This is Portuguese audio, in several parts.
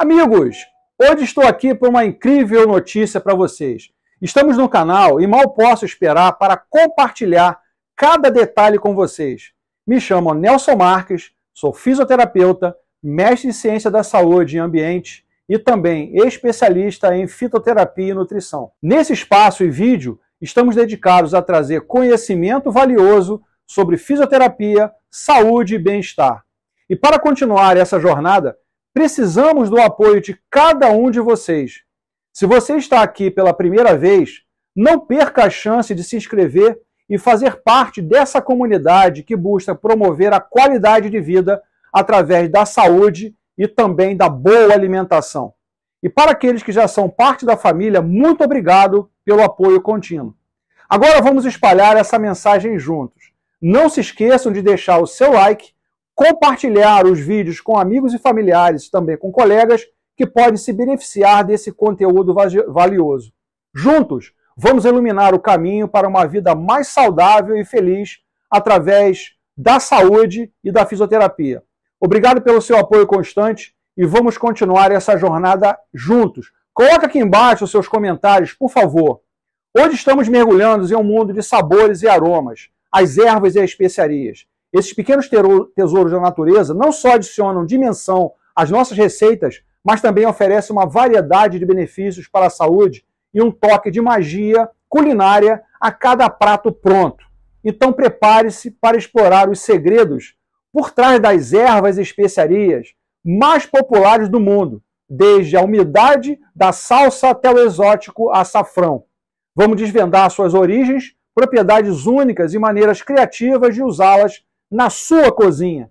Amigos, hoje estou aqui para uma incrível notícia para vocês. Estamos no canal e mal posso esperar para compartilhar cada detalhe com vocês. Me chamo Nelson Marques, sou fisioterapeuta, mestre em ciência da saúde e ambiente e também especialista em fitoterapia e nutrição. Nesse espaço e vídeo, estamos dedicados a trazer conhecimento valioso sobre fisioterapia, saúde e bem-estar. E para continuar essa jornada, Precisamos do apoio de cada um de vocês. Se você está aqui pela primeira vez, não perca a chance de se inscrever e fazer parte dessa comunidade que busca promover a qualidade de vida através da saúde e também da boa alimentação. E para aqueles que já são parte da família, muito obrigado pelo apoio contínuo. Agora vamos espalhar essa mensagem juntos. Não se esqueçam de deixar o seu like compartilhar os vídeos com amigos e familiares, também com colegas, que podem se beneficiar desse conteúdo valioso. Juntos, vamos iluminar o caminho para uma vida mais saudável e feliz através da saúde e da fisioterapia. Obrigado pelo seu apoio constante e vamos continuar essa jornada juntos. Coloca aqui embaixo os seus comentários, por favor. Hoje estamos mergulhando em um mundo de sabores e aromas, as ervas e as especiarias. Esses pequenos tesouros da natureza não só adicionam dimensão às nossas receitas, mas também oferecem uma variedade de benefícios para a saúde e um toque de magia culinária a cada prato pronto. Então prepare-se para explorar os segredos por trás das ervas e especiarias mais populares do mundo, desde a umidade da salsa até o exótico açafrão. Vamos desvendar suas origens, propriedades únicas e maneiras criativas de usá-las na sua cozinha.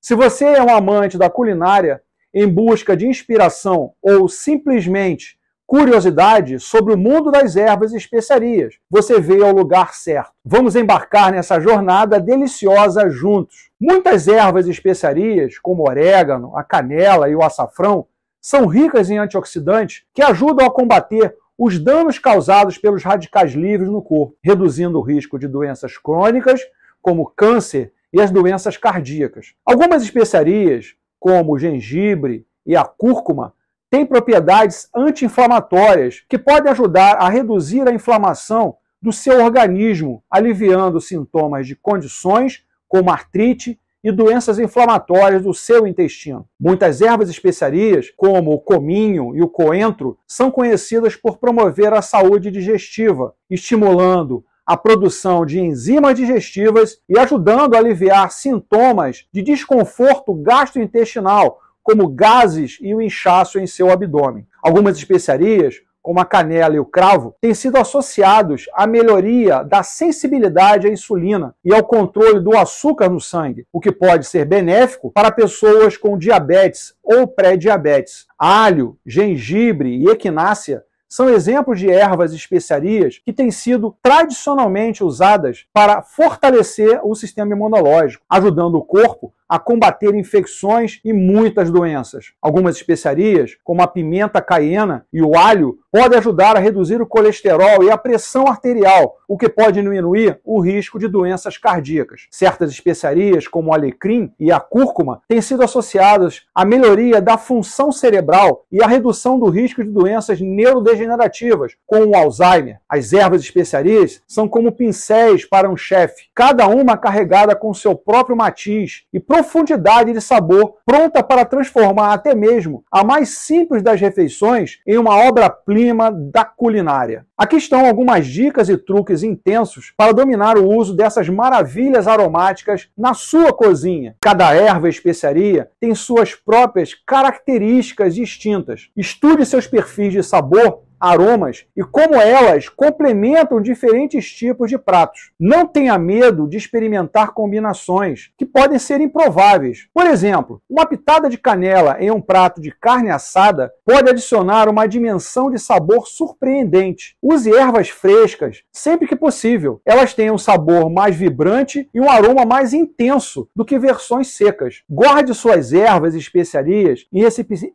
Se você é um amante da culinária em busca de inspiração ou simplesmente curiosidade sobre o mundo das ervas e especiarias. Você veio ao lugar certo. Vamos embarcar nessa jornada deliciosa juntos. Muitas ervas e especiarias, como o orégano, a canela e o açafrão, são ricas em antioxidantes que ajudam a combater os danos causados pelos radicais livres no corpo, reduzindo o risco de doenças crônicas, como câncer e as doenças cardíacas. Algumas especiarias, como o gengibre e a cúrcuma, têm propriedades anti-inflamatórias que podem ajudar a reduzir a inflamação do seu organismo, aliviando sintomas de condições como artrite e doenças inflamatórias do seu intestino. Muitas ervas e especiarias, como o cominho e o coentro, são conhecidas por promover a saúde digestiva, estimulando a produção de enzimas digestivas e ajudando a aliviar sintomas de desconforto gastrointestinal, como gases e o inchaço em seu abdômen. Algumas especiarias, como a canela e o cravo, têm sido associados à melhoria da sensibilidade à insulina e ao controle do açúcar no sangue, o que pode ser benéfico para pessoas com diabetes ou pré-diabetes. Alho, gengibre e equinácea são exemplos de ervas e especiarias que têm sido tradicionalmente usadas para fortalecer o sistema imunológico, ajudando o corpo a combater infecções e muitas doenças. Algumas especiarias, como a pimenta caiena e o alho, pode ajudar a reduzir o colesterol e a pressão arterial, o que pode diminuir o risco de doenças cardíacas. Certas especiarias, como o alecrim e a cúrcuma, têm sido associadas à melhoria da função cerebral e à redução do risco de doenças neurodegenerativas, como o Alzheimer. As ervas especiarias são como pincéis para um chefe, cada uma carregada com seu próprio matiz e profundidade de sabor, pronta para transformar até mesmo a mais simples das refeições em uma obra-prima cima da culinária. Aqui estão algumas dicas e truques intensos para dominar o uso dessas maravilhas aromáticas na sua cozinha. Cada erva e especiaria tem suas próprias características distintas. Estude seus perfis de sabor aromas e como elas complementam diferentes tipos de pratos. Não tenha medo de experimentar combinações que podem ser improváveis. Por exemplo, uma pitada de canela em um prato de carne assada pode adicionar uma dimensão de sabor surpreendente. Use ervas frescas sempre que possível. Elas têm um sabor mais vibrante e um aroma mais intenso do que versões secas. Guarde suas ervas e especiarias em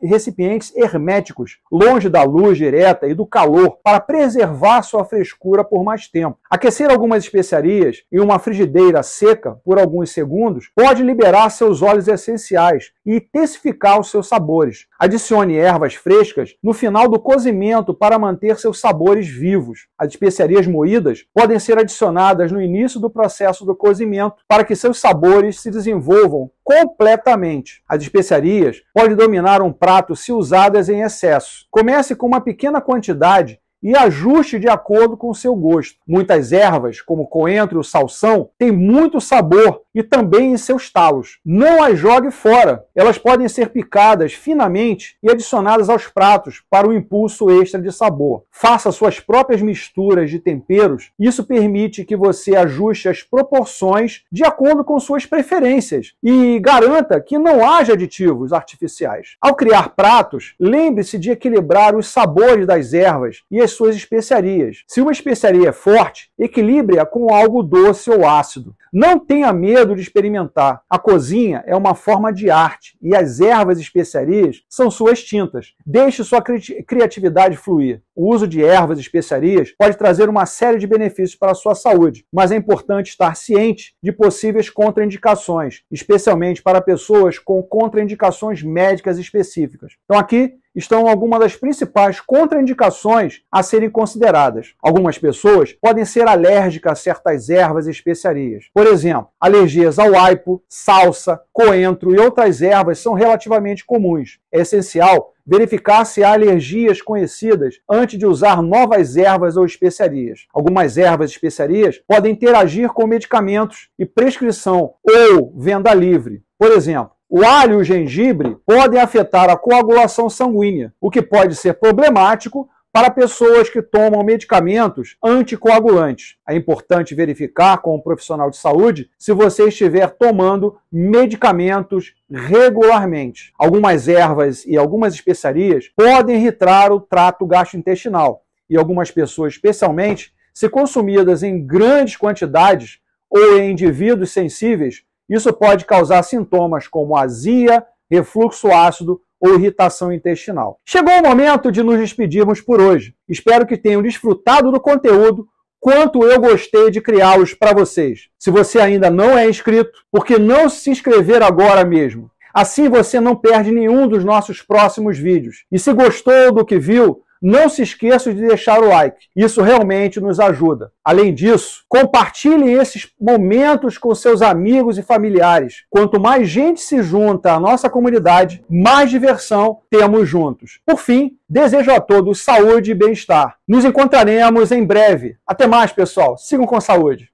recipientes herméticos, longe da luz direta e do do calor para preservar sua frescura por mais tempo. Aquecer algumas especiarias em uma frigideira seca por alguns segundos pode liberar seus óleos essenciais e intensificar os seus sabores. Adicione ervas frescas no final do cozimento para manter seus sabores vivos. As especiarias moídas podem ser adicionadas no início do processo do cozimento para que seus sabores se desenvolvam completamente. As especiarias podem dominar um prato se usadas em excesso. Comece com uma pequena quantidade quantidade e ajuste de acordo com o seu gosto. Muitas ervas, como coentro e o salsão, têm muito sabor e também em seus talos. Não as jogue fora. Elas podem ser picadas finamente e adicionadas aos pratos para um impulso extra de sabor. Faça suas próprias misturas de temperos. Isso permite que você ajuste as proporções de acordo com suas preferências e garanta que não haja aditivos artificiais. Ao criar pratos, lembre-se de equilibrar os sabores das ervas e as suas especiarias. Se uma especiaria é forte, equilibre-a com algo doce ou ácido. Não tenha medo de experimentar. A cozinha é uma forma de arte e as ervas e especiarias são suas tintas. Deixe sua cri criatividade fluir. O uso de ervas e especiarias pode trazer uma série de benefícios para a sua saúde, mas é importante estar ciente de possíveis contraindicações, especialmente para pessoas com contraindicações médicas específicas. Então aqui estão algumas das principais contraindicações a serem consideradas. Algumas pessoas podem ser alérgicas a certas ervas e especiarias. Por exemplo, alergias ao aipo, salsa, coentro e outras ervas são relativamente comuns. É essencial verificar se há alergias conhecidas antes de usar novas ervas ou especiarias. Algumas ervas e especiarias podem interagir com medicamentos e prescrição ou venda livre. Por exemplo, o alho e o gengibre podem afetar a coagulação sanguínea, o que pode ser problemático para pessoas que tomam medicamentos anticoagulantes. É importante verificar com um profissional de saúde se você estiver tomando medicamentos regularmente. Algumas ervas e algumas especiarias podem irritar o trato gastrointestinal e algumas pessoas, especialmente, se consumidas em grandes quantidades ou em indivíduos sensíveis, isso pode causar sintomas como azia, refluxo ácido ou irritação intestinal. Chegou o momento de nos despedirmos por hoje. Espero que tenham desfrutado do conteúdo quanto eu gostei de criá-los para vocês. Se você ainda não é inscrito, por que não se inscrever agora mesmo? Assim você não perde nenhum dos nossos próximos vídeos. E se gostou do que viu, não se esqueça de deixar o like, isso realmente nos ajuda. Além disso, compartilhe esses momentos com seus amigos e familiares. Quanto mais gente se junta à nossa comunidade, mais diversão temos juntos. Por fim, desejo a todos saúde e bem-estar. Nos encontraremos em breve. Até mais, pessoal. Sigam com saúde.